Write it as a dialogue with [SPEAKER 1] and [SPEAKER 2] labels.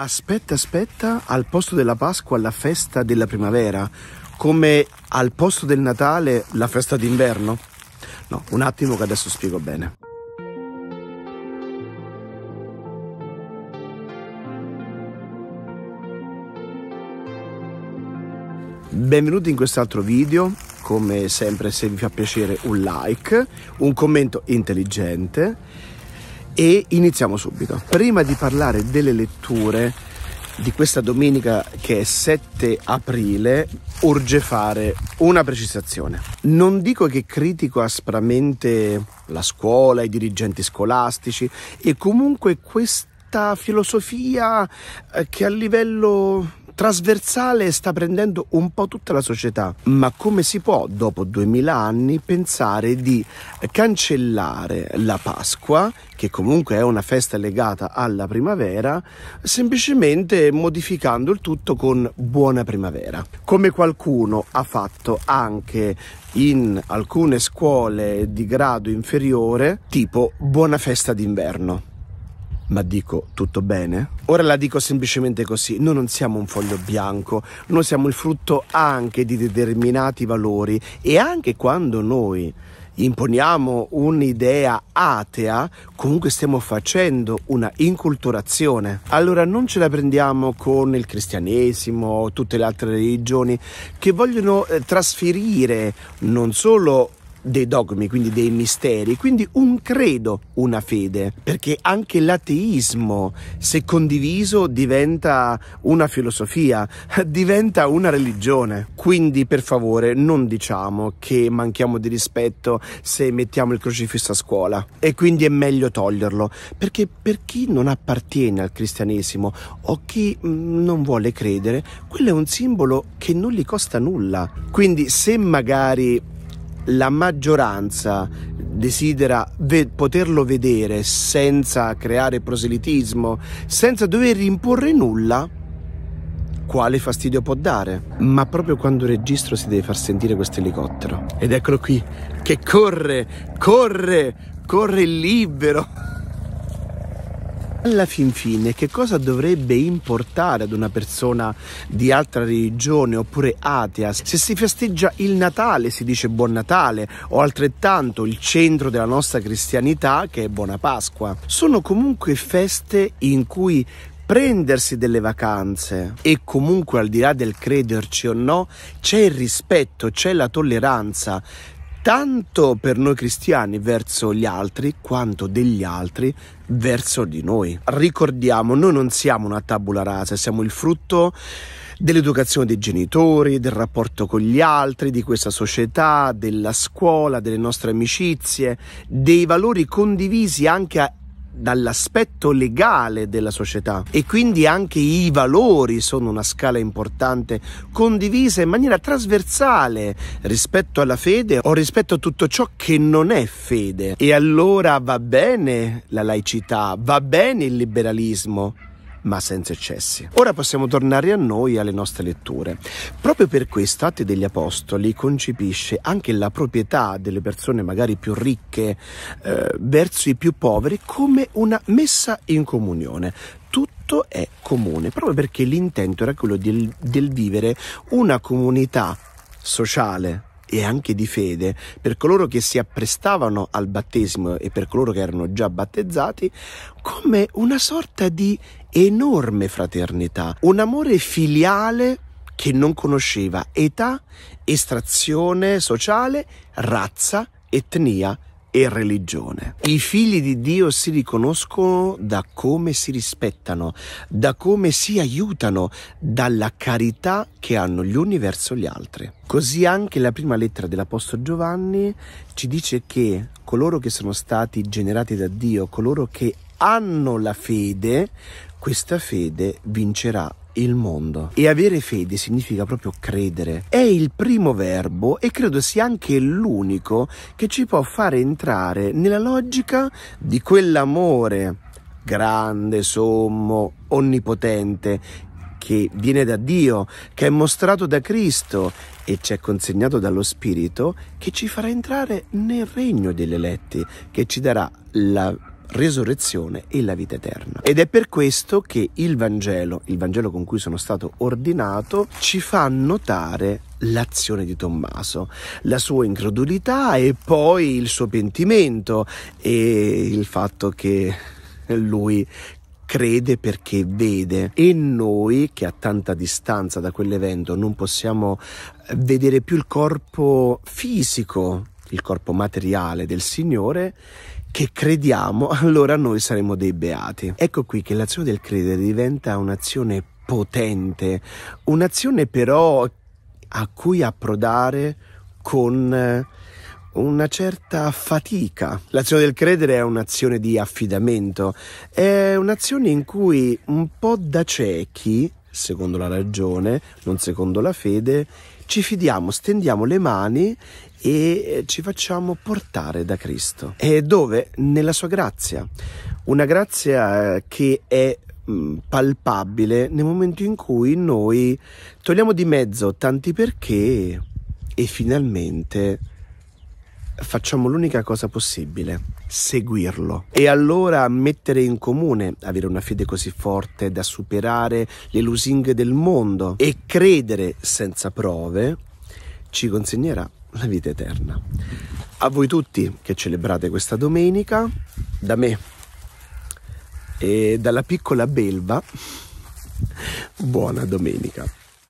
[SPEAKER 1] Aspetta, aspetta, al posto della Pasqua la festa della primavera, come al posto del Natale la festa d'inverno? No, un attimo che adesso spiego bene. Benvenuti in quest'altro video, come sempre se vi fa piacere un like, un commento intelligente e iniziamo subito. Prima di parlare delle letture di questa domenica che è 7 aprile, urge fare una precisazione. Non dico che critico aspramente la scuola, i dirigenti scolastici e comunque questa filosofia eh, che a livello trasversale sta prendendo un po' tutta la società. Ma come si può, dopo 2000 anni, pensare di cancellare la Pasqua, che comunque è una festa legata alla primavera, semplicemente modificando il tutto con buona primavera? Come qualcuno ha fatto anche in alcune scuole di grado inferiore, tipo buona festa d'inverno ma dico tutto bene? Ora la dico semplicemente così, noi non siamo un foglio bianco, noi siamo il frutto anche di determinati valori e anche quando noi imponiamo un'idea atea, comunque stiamo facendo una inculturazione. Allora non ce la prendiamo con il cristianesimo, tutte le altre religioni che vogliono eh, trasferire non solo dei dogmi, quindi dei misteri, quindi un credo, una fede, perché anche l'ateismo, se condiviso, diventa una filosofia, diventa una religione. Quindi per favore non diciamo che manchiamo di rispetto se mettiamo il crocifisso a scuola e quindi è meglio toglierlo, perché per chi non appartiene al cristianesimo o chi mm, non vuole credere, quello è un simbolo che non gli costa nulla. Quindi se magari la maggioranza desidera ve- poterlo vedere senza creare proselitismo, senza dover imporre nulla, quale fastidio può dare? Ma proprio quando registro si deve far sentire questo elicottero. Ed eccolo qui, che corre, corre, corre libero. Alla fin fine, che cosa dovrebbe importare ad una persona di altra religione oppure atea? Se si festeggia il Natale si dice Buon Natale o altrettanto il centro della nostra cristianità che è Buona Pasqua. Sono comunque feste in cui prendersi delle vacanze e comunque al di là del crederci o no c'è il rispetto, c'è la tolleranza tanto per noi cristiani verso gli altri quanto degli altri verso di noi. Ricordiamo, noi non siamo una tabula rasa, siamo il frutto dell'educazione dei genitori, del rapporto con gli altri, di questa società, della scuola, delle nostre amicizie, dei valori condivisi anche a dall'aspetto legale della società e quindi anche i valori sono una scala importante condivisa in maniera trasversale rispetto alla fede o rispetto a tutto ciò che non è fede. E allora va bene la laicità, va bene il liberalismo, ma senza eccessi. Ora possiamo tornare a noi e alle nostre letture. Proprio per questo Atti degli Apostoli concepisce anche la proprietà delle persone magari più ricche eh, verso i più poveri come una messa in comunione. Tutto è comune, proprio perché l'intento era quello del, del vivere una comunità sociale, e anche di fede per coloro che si apprestavano al battesimo e per coloro che erano già battezzati come una sorta di enorme fraternità, un amore filiale che non conosceva età, estrazione sociale, razza, etnia e religione. I figli di Dio si riconoscono da come si rispettano, da come si aiutano, dalla carità che hanno gli uni verso gli altri. Così anche la prima lettera dell'Apostolo Giovanni ci dice che coloro che sono stati generati da Dio, coloro che hanno la fede, questa fede vincerà il mondo. E avere fede significa proprio credere. È il primo verbo e credo sia anche l'unico che ci può fare entrare nella logica di quell'amore grande, sommo, onnipotente che viene da Dio, che è mostrato da Cristo e ci è consegnato dallo Spirito, che ci farà entrare nel regno degli eletti, che ci darà la resurrezione e la vita eterna. Ed è per questo che il Vangelo, il Vangelo con cui sono stato ordinato, ci fa notare l'azione di Tommaso, la sua incredulità e poi il suo pentimento e il fatto che lui crede perché vede e noi che a tanta distanza da quell'evento non possiamo vedere più il corpo fisico, il corpo materiale del Signore, che crediamo, allora noi saremo dei beati. Ecco qui che l'azione del credere diventa un'azione potente, un'azione però a cui approdare con eh, una certa fatica. L'azione del credere è un'azione di affidamento, è un'azione in cui un po' da ciechi, secondo la ragione, non secondo la fede, ci fidiamo, stendiamo le mani e eh, ci facciamo portare da Cristo. E dove? Nella sua grazia. Una grazia eh, che è mm, palpabile nel momento in cui noi togliamo di mezzo tanti perché e finalmente facciamo l'unica cosa possibile, seguirlo. E allora mettere in comune, avere una fede così forte da superare le lusinghe del mondo e credere senza prove, ci consegnerà la vita eterna. A voi tutti che celebrate questa domenica, da me e dalla piccola belva, buona domenica.